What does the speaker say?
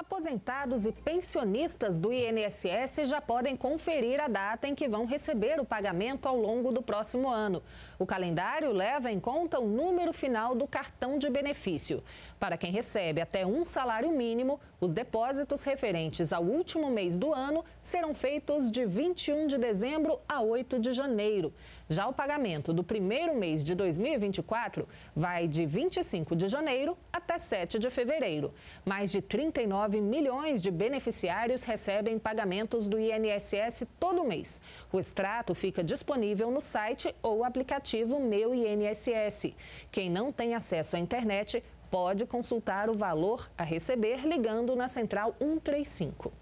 Aposentados e pensionistas do INSS já podem conferir a data em que vão receber o pagamento ao longo do próximo ano. O calendário leva em conta o número final do cartão de benefício. Para quem recebe até um salário mínimo, os depósitos referentes ao último mês do ano serão feitos de 21 de dezembro a 8 de janeiro. Já o pagamento do primeiro mês de 2024 vai de 25 de janeiro até 7 de fevereiro. Mais de 39 9 milhões de beneficiários recebem pagamentos do INSS todo mês. O extrato fica disponível no site ou aplicativo Meu INSS. Quem não tem acesso à internet pode consultar o valor a receber ligando na central 135.